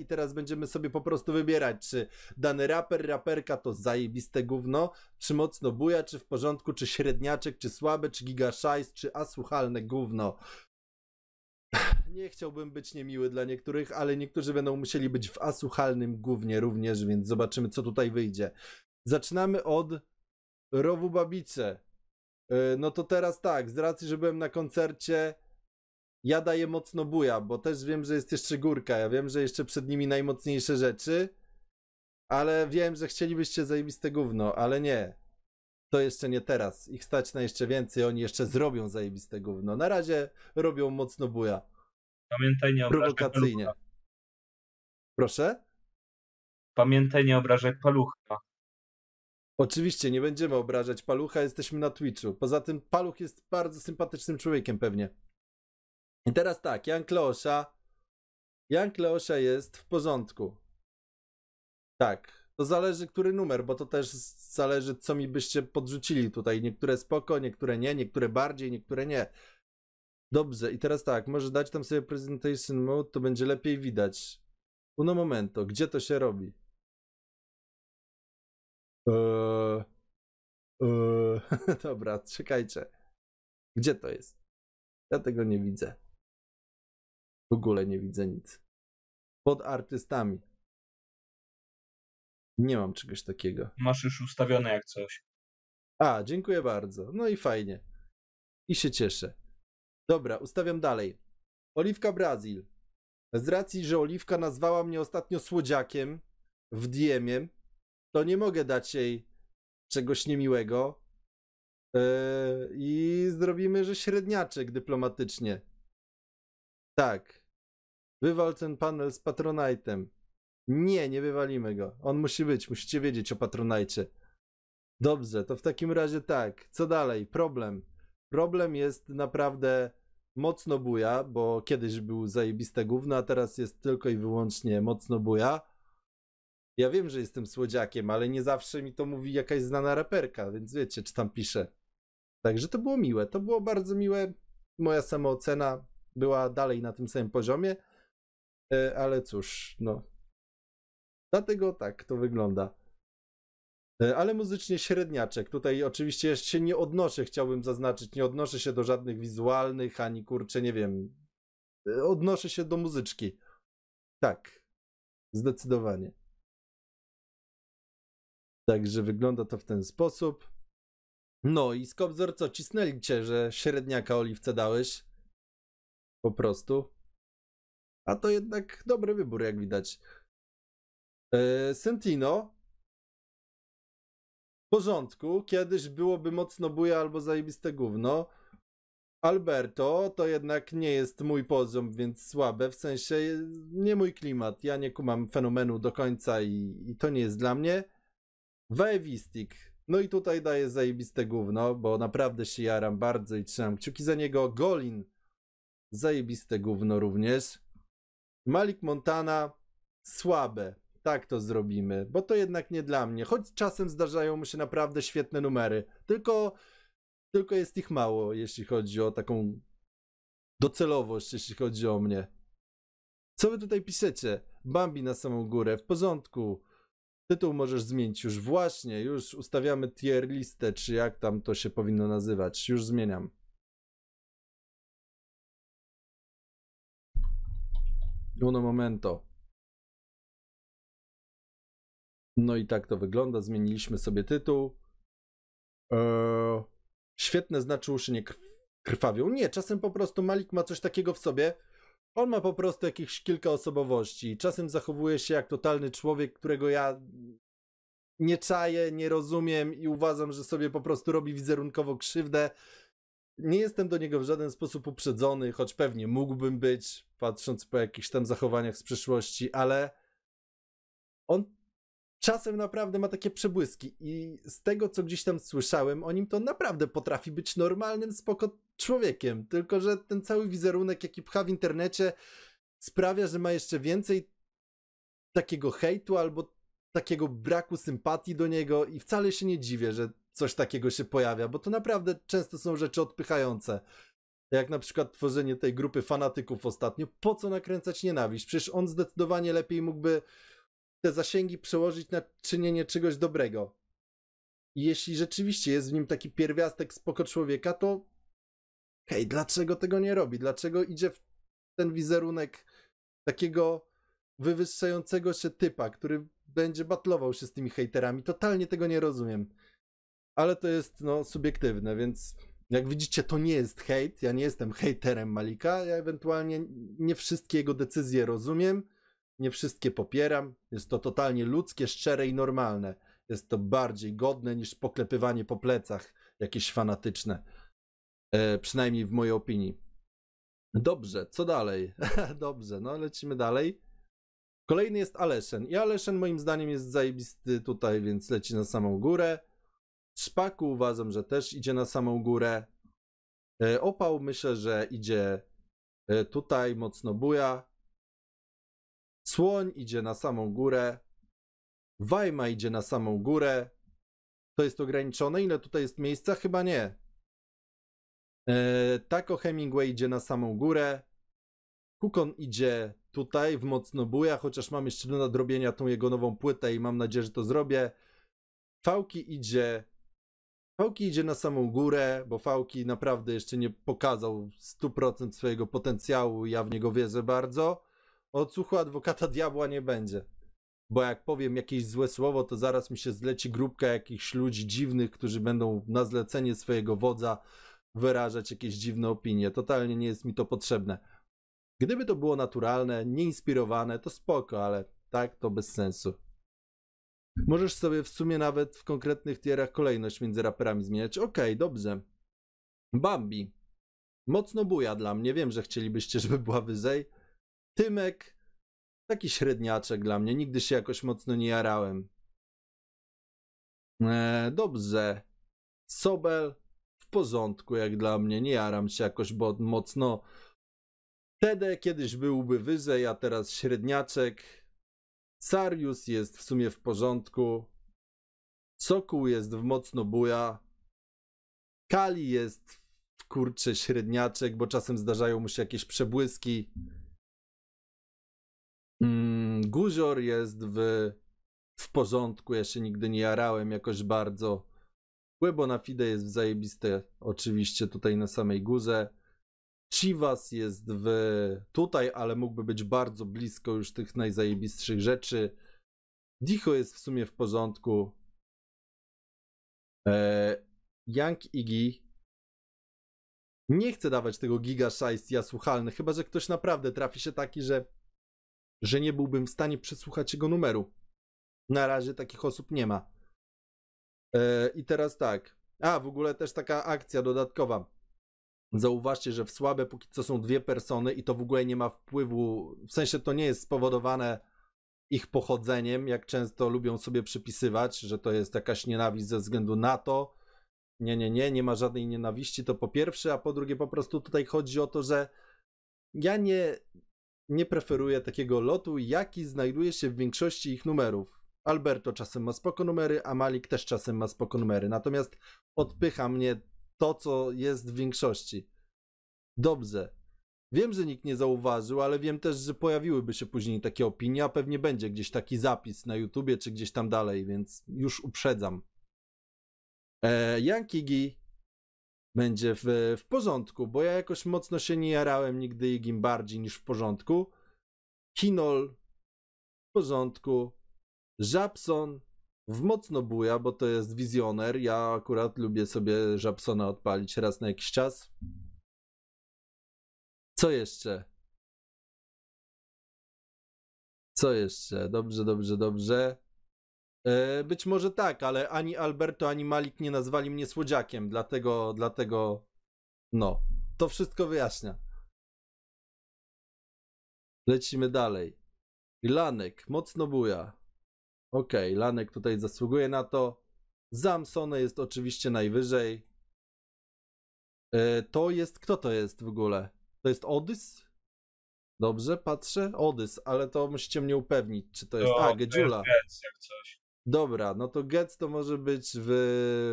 i teraz będziemy sobie po prostu wybierać, czy dany raper, raperka to zajebiste gówno, czy mocno buja, czy w porządku, czy średniaczek, czy słabe, czy gigaszajs, czy asłuchalne gówno. Nie chciałbym być niemiły dla niektórych, ale niektórzy będą musieli być w asłuchalnym głównie również, więc zobaczymy, co tutaj wyjdzie. Zaczynamy od Rowu Babicze. Y, no to teraz tak, z racji, że byłem na koncercie, ja daję mocno buja, bo też wiem, że jest jeszcze górka. Ja wiem, że jeszcze przed nimi najmocniejsze rzeczy, ale wiem, że chcielibyście zajebiste gówno, ale nie. To jeszcze nie teraz. Ich stać na jeszcze więcej, oni jeszcze zrobią zajebiste gówno. Na razie robią mocno buja. Pamiętaj, nie Prowokacyjnie. Palucha. Proszę? Pamiętaj, nie obrażaj palucha. Oczywiście, nie będziemy obrażać palucha, jesteśmy na Twitchu. Poza tym paluch jest bardzo sympatycznym człowiekiem pewnie. I teraz tak, Jan Kleosza, Jan Kleosza jest w porządku. Tak, to zależy, który numer, bo to też zależy, co mi byście podrzucili tutaj. Niektóre spoko, niektóre nie, niektóre bardziej, niektóre nie. Dobrze, i teraz tak, może dać tam sobie presentation mode, to będzie lepiej widać. Uno momento, gdzie to się robi? Eee, eee, dobra, czekajcie. Gdzie to jest? Ja tego nie widzę. W ogóle nie widzę nic. Pod artystami. Nie mam czegoś takiego. Masz już ustawione jak coś. A, dziękuję bardzo. No i fajnie. I się cieszę. Dobra, ustawiam dalej. Oliwka Brazil. Z racji, że Oliwka nazwała mnie ostatnio słodziakiem w diemie, to nie mogę dać jej czegoś niemiłego. Yy, I zrobimy, że średniaczek dyplomatycznie. Tak. Wywal ten panel z Patronite'em. Nie, nie wywalimy go. On musi być, musicie wiedzieć o Patronite. Dobrze, to w takim razie tak. Co dalej? Problem. Problem jest naprawdę mocno buja, bo kiedyś był zajebiste gówno, a teraz jest tylko i wyłącznie mocno buja. Ja wiem, że jestem słodziakiem, ale nie zawsze mi to mówi jakaś znana raperka, więc wiecie, czy tam piszę. Także to było miłe, to było bardzo miłe. Moja samoocena była dalej na tym samym poziomie. E, ale cóż, no. Dlatego tak to wygląda. E, ale muzycznie średniaczek. Tutaj oczywiście się nie odnoszę, chciałbym zaznaczyć, nie odnoszę się do żadnych wizualnych, ani kurczę, nie wiem. E, odnoszę się do muzyczki. Tak. Zdecydowanie. Także wygląda to w ten sposób. No i Skobzor, co cisnęli cię, że średniaka oliwce dałeś? Po prostu. A to jednak dobry wybór, jak widać. E, Sentino. W porządku. Kiedyś byłoby mocno buja albo zajebiste gówno. Alberto to jednak nie jest mój poziom, więc słabe, w sensie nie mój klimat. Ja nie kumam fenomenu do końca i, i to nie jest dla mnie. Waewistik. No i tutaj daje zajebiste gówno, bo naprawdę się jaram bardzo i trzymam kciuki za niego. Golin. Zajebiste gówno również. Malik Montana słabe. Tak to zrobimy, bo to jednak nie dla mnie. Choć czasem zdarzają mu się naprawdę świetne numery, tylko, tylko jest ich mało, jeśli chodzi o taką docelowość, jeśli chodzi o mnie. Co wy tutaj piszecie? Bambi na samą górę, w porządku. Tytuł możesz zmienić już właśnie, już ustawiamy tier listę, czy jak tam to się powinno nazywać. Już zmieniam. Uno momento. No i tak to wygląda. Zmieniliśmy sobie tytuł. Eee, świetne znaczy uszy nie krwawią. Nie, czasem po prostu Malik ma coś takiego w sobie. On ma po prostu jakieś kilka osobowości. Czasem zachowuje się jak totalny człowiek, którego ja nie czaję, nie rozumiem i uważam, że sobie po prostu robi wizerunkowo krzywdę. Nie jestem do niego w żaden sposób uprzedzony, choć pewnie mógłbym być, patrząc po jakichś tam zachowaniach z przeszłości, ale on czasem naprawdę ma takie przebłyski i z tego, co gdzieś tam słyszałem o nim, to naprawdę potrafi być normalnym, spoko człowiekiem, tylko że ten cały wizerunek, jaki pcha w internecie, sprawia, że ma jeszcze więcej takiego hejtu albo takiego braku sympatii do niego i wcale się nie dziwię, że coś takiego się pojawia, bo to naprawdę często są rzeczy odpychające. Jak na przykład tworzenie tej grupy fanatyków ostatnio, po co nakręcać nienawiść? Przecież on zdecydowanie lepiej mógłby te zasięgi przełożyć na czynienie czegoś dobrego. I jeśli rzeczywiście jest w nim taki pierwiastek spoko człowieka, to hej, dlaczego tego nie robi? Dlaczego idzie w ten wizerunek takiego wywyższającego się typa, który będzie batlował się z tymi hejterami. Totalnie tego nie rozumiem. Ale to jest, no, subiektywne, więc jak widzicie, to nie jest hejt. Ja nie jestem hejterem Malika. Ja ewentualnie nie wszystkie jego decyzje rozumiem, nie wszystkie popieram. Jest to totalnie ludzkie, szczere i normalne. Jest to bardziej godne niż poklepywanie po plecach jakieś fanatyczne. E, przynajmniej w mojej opinii. Dobrze, co dalej? Dobrze, no lecimy dalej. Kolejny jest Aleszen. I Aleszen moim zdaniem jest zajebisty tutaj, więc leci na samą górę. Szpaku uważam, że też idzie na samą górę. E, Opał myślę, że idzie e, tutaj mocno buja. Słoń idzie na samą górę. Wajma idzie na samą górę. To jest ograniczone. Ile tutaj jest miejsca? Chyba nie. E, Tako Hemingway idzie na samą górę. Kukon idzie tutaj w mocno buja, chociaż mam jeszcze do nadrobienia tą jego nową płytę i mam nadzieję, że to zrobię. Fałki idzie Fałki idzie na samą górę, bo Fałki naprawdę jeszcze nie pokazał 100% swojego potencjału, ja w niego wierzę bardzo. Odsłuchu adwokata diabła nie będzie. Bo jak powiem jakieś złe słowo, to zaraz mi się zleci grupka jakichś ludzi dziwnych, którzy będą na zlecenie swojego wodza wyrażać jakieś dziwne opinie. Totalnie nie jest mi to potrzebne. Gdyby to było naturalne, nieinspirowane, to spoko, ale tak to bez sensu. Możesz sobie w sumie nawet w konkretnych tierach kolejność między raperami zmieniać. Okej, okay, dobrze. Bambi. Mocno buja dla mnie. Wiem, że chcielibyście, żeby była wyżej. Tymek. Taki średniaczek dla mnie. Nigdy się jakoś mocno nie jarałem. Eee, dobrze. Sobel. W porządku jak dla mnie. Nie jaram się jakoś bo mocno Tede kiedyś byłby wyżej, a teraz średniaczek. Sarius jest w sumie w porządku. Sokół jest w mocno buja. Kali jest w kurcze średniaczek, bo czasem zdarzają mu się jakieś przebłyski. Mm, guzior jest w, w porządku, ja się nigdy nie jarałem jakoś bardzo. Łebo na Fide jest w zajebiste, oczywiście tutaj na samej górze. Chivas jest w, tutaj, ale mógłby być bardzo blisko już tych najzajebistszych rzeczy. Dicho jest w sumie w porządku. Eee, Young Iggy. Nie chcę dawać tego giga szajst, ja słuchalny, chyba że ktoś naprawdę trafi się taki, że, że nie byłbym w stanie przesłuchać jego numeru. Na razie takich osób nie ma. E, I teraz tak. A, w ogóle też taka akcja dodatkowa Zauważcie, że w słabe póki co są dwie persony i to w ogóle nie ma wpływu, w sensie to nie jest spowodowane ich pochodzeniem, jak często lubią sobie przypisywać, że to jest jakaś nienawiść ze względu na to. Nie, nie, nie, nie ma żadnej nienawiści, to po pierwsze, a po drugie po prostu tutaj chodzi o to, że ja nie, nie preferuję takiego lotu, jaki znajduje się w większości ich numerów. Alberto czasem ma spoko numery, a Malik też czasem ma spoko numery. Natomiast odpycha mnie to, co jest w większości. Dobrze. Wiem, że nikt nie zauważył, ale wiem też, że pojawiłyby się później takie opinie, a pewnie będzie gdzieś taki zapis na YouTubie czy gdzieś tam dalej, więc już uprzedzam. E, Jan Kigi będzie w, w porządku, bo ja jakoś mocno się nie jarałem nigdy Igim bardziej niż w porządku. Kinol w porządku. Żabson w mocno buja, bo to jest wizjoner. Ja akurat lubię sobie Żabsona odpalić raz na jakiś czas. Co jeszcze? Co jeszcze? Dobrze, dobrze, dobrze. E, być może tak, ale ani Alberto, ani Malik nie nazwali mnie słodziakiem, dlatego, dlatego, no, to wszystko wyjaśnia. Lecimy dalej. Lanek, mocno buja. Okej, okay, Lanek tutaj zasługuje na to. Zamsone jest oczywiście najwyżej. E, to jest, kto to jest w ogóle? To jest Odys? Dobrze patrzę? Odys, ale to musicie mnie upewnić, czy to jest... No, A, Gedziula. Dobra, no to Getz to może być w,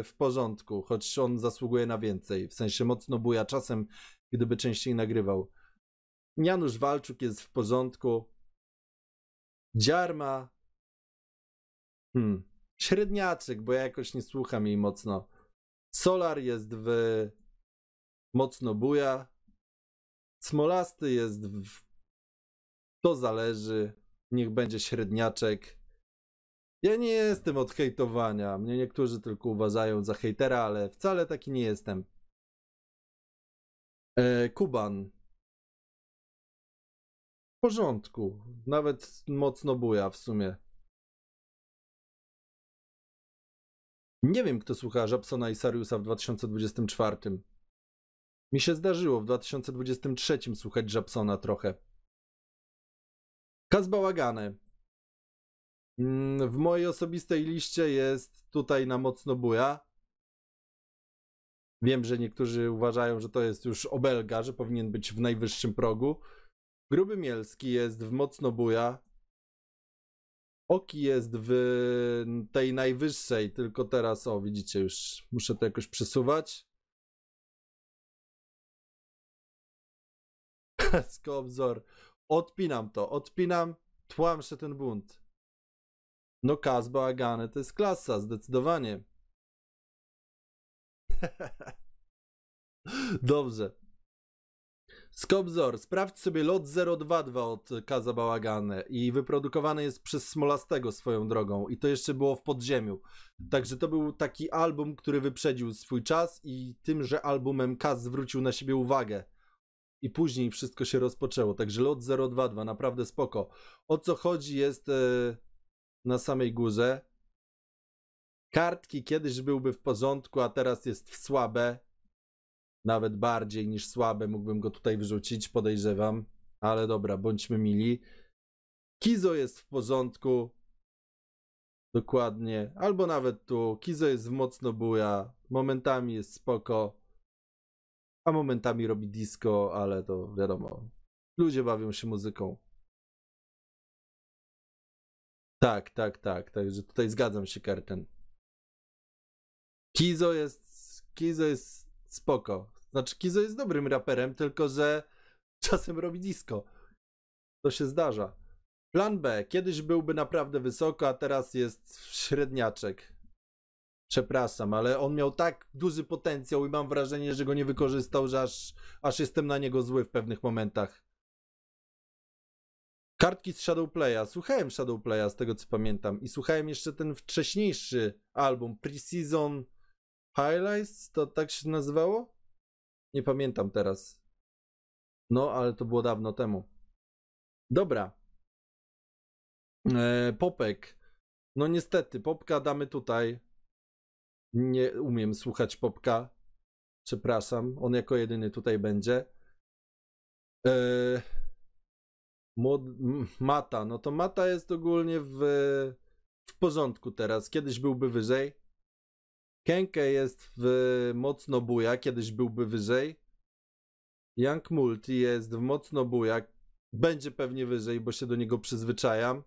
w porządku, choć on zasługuje na więcej. W sensie mocno buja czasem, gdyby częściej nagrywał. Janusz Walczuk jest w porządku. Dziarma Hmm. Średniaczek, bo ja jakoś nie słucham jej mocno. Solar jest w mocno buja. Smolasty jest w to zależy. Niech będzie średniaczek. Ja nie jestem od hejtowania. Mnie niektórzy tylko uważają za hejtera, ale wcale taki nie jestem. E, Kuban. W porządku. Nawet mocno buja w sumie. Nie wiem, kto słucha Jobsona i Sariusa w 2024. Mi się zdarzyło w 2023 słuchać Jobsona trochę. Kaz bałagany. Mm, w mojej osobistej liście jest tutaj na mocno buja. Wiem, że niektórzy uważają, że to jest już obelga, że powinien być w najwyższym progu. Gruby Mielski jest w mocno buja. Oki jest w tej najwyższej, tylko teraz, o widzicie już, muszę to jakoś przesuwać. Skobzor, odpinam to, odpinam, tłamszę ten bunt. No Kaz agane, to jest klasa, zdecydowanie. Dobrze. Skobzor, sprawdź sobie lot 022 od Kaza Bałagane i wyprodukowany jest przez Smolastego swoją drogą i to jeszcze było w podziemiu. Także to był taki album, który wyprzedził swój czas i tym, że albumem Kaz zwrócił na siebie uwagę. I później wszystko się rozpoczęło, także lot 022, naprawdę spoko. O co chodzi jest yy, na samej górze. Kartki kiedyś byłby w porządku, a teraz jest w słabe nawet bardziej niż słabe. Mógłbym go tutaj wyrzucić, podejrzewam. Ale dobra, bądźmy mili. Kizo jest w porządku. Dokładnie. Albo nawet tu. Kizo jest w mocno buja. Momentami jest spoko. A momentami robi disco, ale to wiadomo. Ludzie bawią się muzyką. Tak, tak, tak. Także tutaj zgadzam się, Kerten. Kizo jest. Kizo jest spoko. Znaczy, Kizo jest dobrym raperem, tylko że czasem robi disco. To się zdarza. Plan B. Kiedyś byłby naprawdę wysoko, a teraz jest średniaczek. Przepraszam, ale on miał tak duży potencjał i mam wrażenie, że go nie wykorzystał, że aż, aż jestem na niego zły w pewnych momentach. Kartki z Shadowplaya. Słuchałem Shadowplaya z tego co pamiętam i słuchałem jeszcze ten wcześniejszy album Preseason Highlights, to tak się nazywało? Nie pamiętam teraz. No, ale to było dawno temu. Dobra. E, popek. No niestety, popka damy tutaj. Nie umiem słuchać popka. Przepraszam, on jako jedyny tutaj będzie. E, mod, mata. No to mata jest ogólnie w, w porządku teraz. Kiedyś byłby wyżej. Kenke jest w mocno buja, kiedyś byłby wyżej. Young Multi jest w mocno buja, będzie pewnie wyżej, bo się do niego przyzwyczajam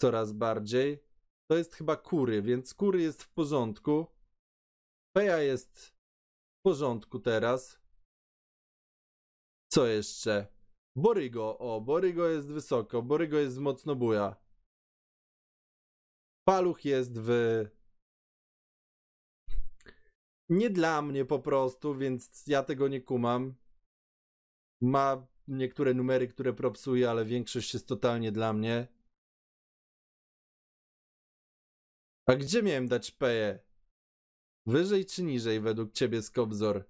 coraz bardziej. To jest chyba kury, więc kury jest w porządku. Peja jest w porządku teraz. Co jeszcze? Borygo, o, Borygo jest wysoko, Borygo jest mocno buja. Paluch jest w nie dla mnie po prostu, więc ja tego nie kumam. Ma niektóre numery, które propsuje, ale większość jest totalnie dla mnie. A gdzie miałem dać peje? Wyżej czy niżej według ciebie, Skobzor?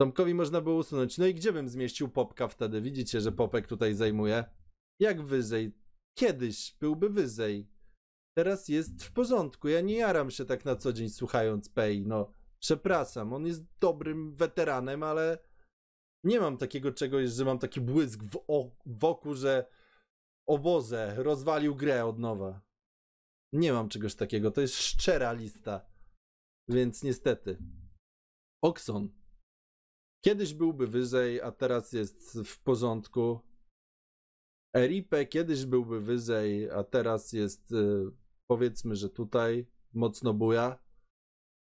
Tomkowi można było usunąć. No i gdzie bym zmieścił Popka wtedy? Widzicie, że Popek tutaj zajmuje. Jak wyżej? Kiedyś byłby wyżej teraz jest w porządku. Ja nie jaram się tak na co dzień słuchając Pei, no. Przepraszam, on jest dobrym weteranem, ale nie mam takiego czegoś, że mam taki błysk w, wokół, że obozę rozwalił grę od nowa. Nie mam czegoś takiego. To jest szczera lista. Więc niestety. Okson. Kiedyś byłby wyżej, a teraz jest w porządku. Eripe kiedyś byłby wyżej, a teraz jest y, powiedzmy, że tutaj mocno buja.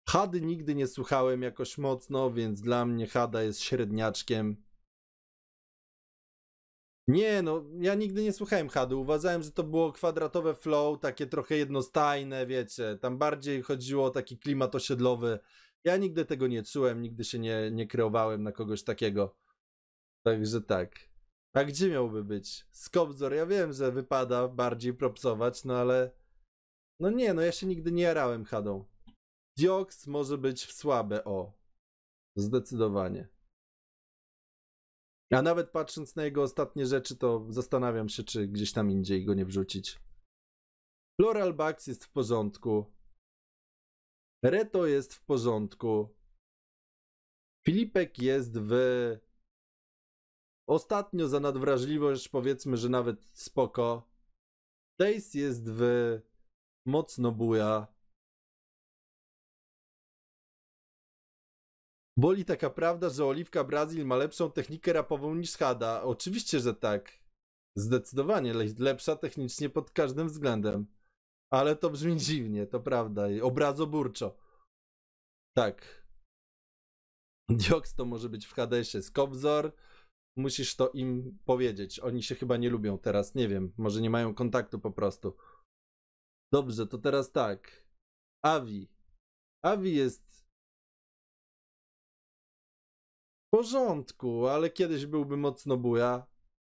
Hady nigdy nie słuchałem jakoś mocno, więc dla mnie Hada jest średniaczkiem. Nie, no, ja nigdy nie słuchałem Hady. Uważałem, że to było kwadratowe flow, takie trochę jednostajne, wiecie. Tam bardziej chodziło o taki klimat osiedlowy. Ja nigdy tego nie czułem, nigdy się nie, nie kreowałem na kogoś takiego. Także tak. A gdzie miałby być? Skobzor, ja wiem, że wypada bardziej propsować, no ale no nie, no ja się nigdy nie jarałem hadą. Dioks może być w słabe, o. Zdecydowanie. A nawet patrząc na jego ostatnie rzeczy, to zastanawiam się, czy gdzieś tam indziej go nie wrzucić. Floral Bugs jest w porządku. Reto jest w porządku. Filipek jest w. Ostatnio za nadwrażliwość powiedzmy, że nawet spoko. Days jest w mocno buja. Boli taka prawda, że Oliwka Brazil ma lepszą technikę rapową niż Hada. Oczywiście, że tak. Zdecydowanie lepsza technicznie pod każdym względem. Ale to brzmi dziwnie, to prawda. Obrazoburczo. Tak. Dioks to może być w Hadesie. Skobzor, musisz to im powiedzieć. Oni się chyba nie lubią teraz, nie wiem. Może nie mają kontaktu po prostu. Dobrze, to teraz tak. Avi. Avi jest w porządku, ale kiedyś byłby mocno buja.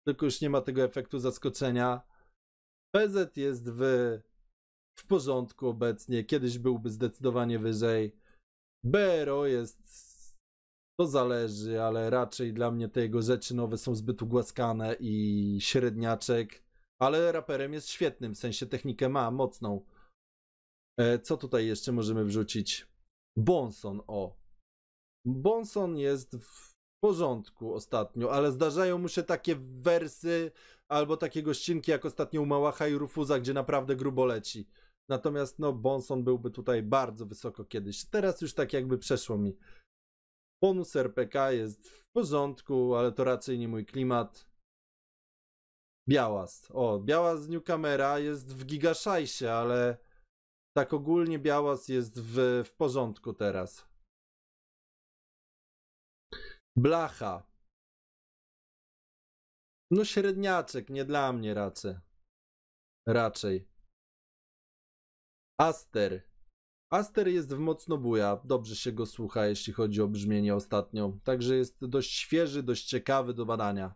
Tylko już nie ma tego efektu zaskoczenia. PZ jest w, w porządku obecnie. Kiedyś byłby zdecydowanie wyżej. BRO jest to zależy, ale raczej dla mnie te jego rzeczy nowe są zbyt ugłaskane i średniaczek ale raperem jest świetnym, w sensie technikę ma mocną. E, co tutaj jeszcze możemy wrzucić? Bonson, o. Bonson jest w porządku ostatnio, ale zdarzają mu się takie wersy albo takie gościnki jak ostatnio u Małacha i Rufuza, gdzie naprawdę grubo leci. Natomiast no Bonson byłby tutaj bardzo wysoko kiedyś. Teraz już tak jakby przeszło mi. Bonus RPK jest w porządku, ale to raczej nie mój klimat. Białast. O, Białast New Camera jest w gigaszajsie, ale tak ogólnie Białast jest w, w porządku teraz. Blacha. No średniaczek, nie dla mnie raczej. Raczej. Aster. Aster jest w mocno buja, dobrze się go słucha, jeśli chodzi o brzmienie ostatnio. Także jest dość świeży, dość ciekawy do badania.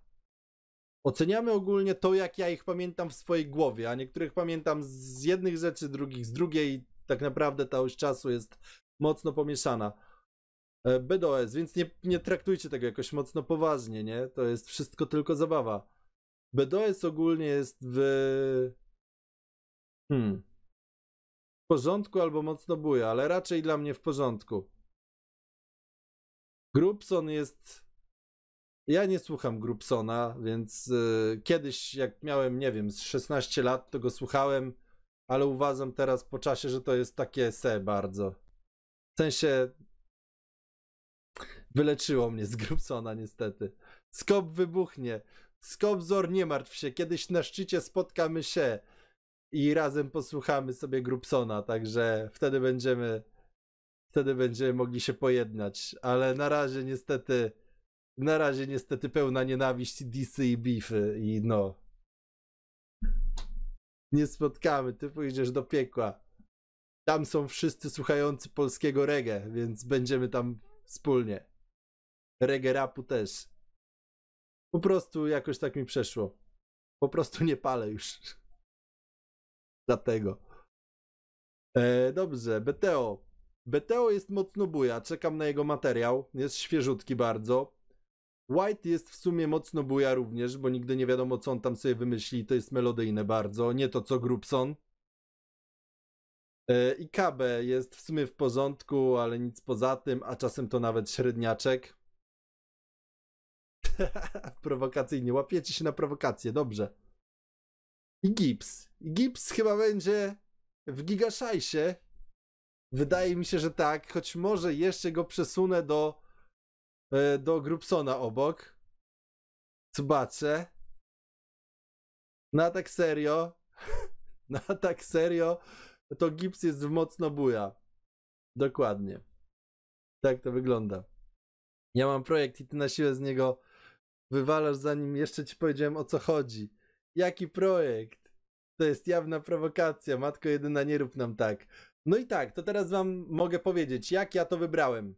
Oceniamy ogólnie to, jak ja ich pamiętam w swojej głowie, a niektórych pamiętam z jednych rzeczy, drugich z drugiej. Tak naprawdę ta oś czasu jest mocno pomieszana. E, BDOS, więc nie, nie traktujcie tego jakoś mocno poważnie, nie? To jest wszystko tylko zabawa. BDOS ogólnie jest w. Hmm. W porządku albo mocno buja, ale raczej dla mnie w porządku. Grubson jest ja nie słucham grupsona, więc y, kiedyś, jak miałem, nie wiem, z 16 lat, to go słuchałem, ale uważam teraz po czasie, że to jest takie se bardzo. W sensie wyleczyło mnie z grupsona niestety. Skop wybuchnie. Zor, nie martw się, kiedyś na szczycie spotkamy się i razem posłuchamy sobie grupsona, także wtedy będziemy wtedy będziemy mogli się pojednać, ale na razie niestety na razie niestety pełna nienawiść, disy i bify i no. Nie spotkamy, ty pójdziesz do piekła. Tam są wszyscy słuchający polskiego reggae, więc będziemy tam wspólnie. Reggae rapu też. Po prostu jakoś tak mi przeszło. Po prostu nie palę już. Dlatego. E, dobrze, BTO. BTO jest mocno buja, czekam na jego materiał, jest świeżutki bardzo. White jest w sumie mocno buja również, bo nigdy nie wiadomo, co on tam sobie wymyśli. To jest melodyjne bardzo, nie to co Grubson. E, I KB jest w sumie w porządku, ale nic poza tym, a czasem to nawet średniaczek. Prowokacyjnie, łapiecie się na prowokacje, dobrze. I Gibbs. I Gibbs chyba będzie w gigaszajsie. Wydaje mi się, że tak, choć może jeszcze go przesunę do E, do Grubsona obok. Cubacze. Na no tak serio. Na no tak serio. No to gips jest w mocno buja. Dokładnie. Tak to wygląda. Ja mam projekt i ty na siłę z niego wywalasz, zanim jeszcze ci powiedziałem o co chodzi. Jaki projekt? To jest jawna prowokacja. Matko jedyna, nie rób nam tak. No i tak, to teraz wam mogę powiedzieć, jak ja to wybrałem.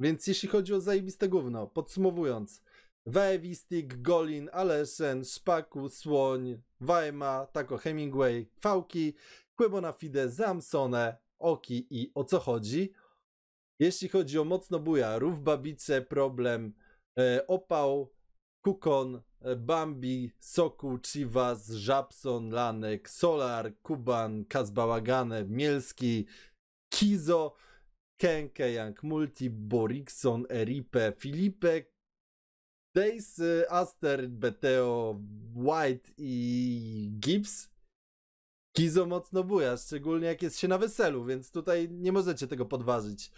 Więc jeśli chodzi o zajebiste gówno, podsumowując, Wewistik, Golin, Alesen, Szpaku, Słoń, Wajma, Tako Hemingway, Fałki, Kłębona Fide, Zamsone, Oki i O Co Chodzi. Jeśli chodzi o Mocno Buja, Rów Babice, Problem, e, Opał, Kukon, e, Bambi, Soku, Chivas, Żabson, Lanek, Solar, Kuban, Kazbałagane, Mielski, Kizo, Kenkejang, Multi, Borikson, Eripe, Filipe, Days, Aster, Beteo, White i Gibbs. Kizo mocno buja, szczególnie jak jest się na weselu, więc tutaj nie możecie tego podważyć.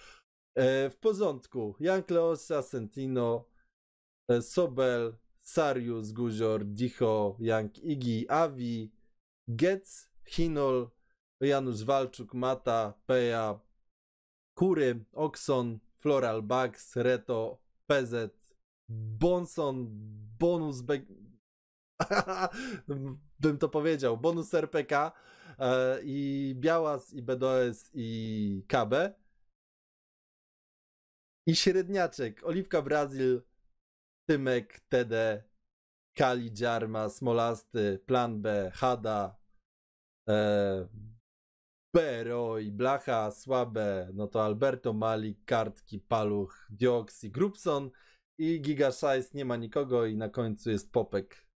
E, w porządku. Jan Kleosa, Sentino, e, Sobel, Sarius, Guzior, Dicho, Jank Igi, Avi, Getz, Hinol, Janusz Walczuk, Mata, Peja, Kury, Oxon, Floral Bugs, Reto, PZ, Bonson, Bonus bym to powiedział, Bonus RPK e, i Białas i BDOS i KB i średniaczek, Oliwka Brazil, Tymek, TD, Kali, Dziarma, Smolasty, Plan B, Hada, e, Pero i Blacha słabe, no to Alberto mali, Kartki, Paluch, Dioks i Grubson i Giga Szajs, nie ma nikogo i na końcu jest Popek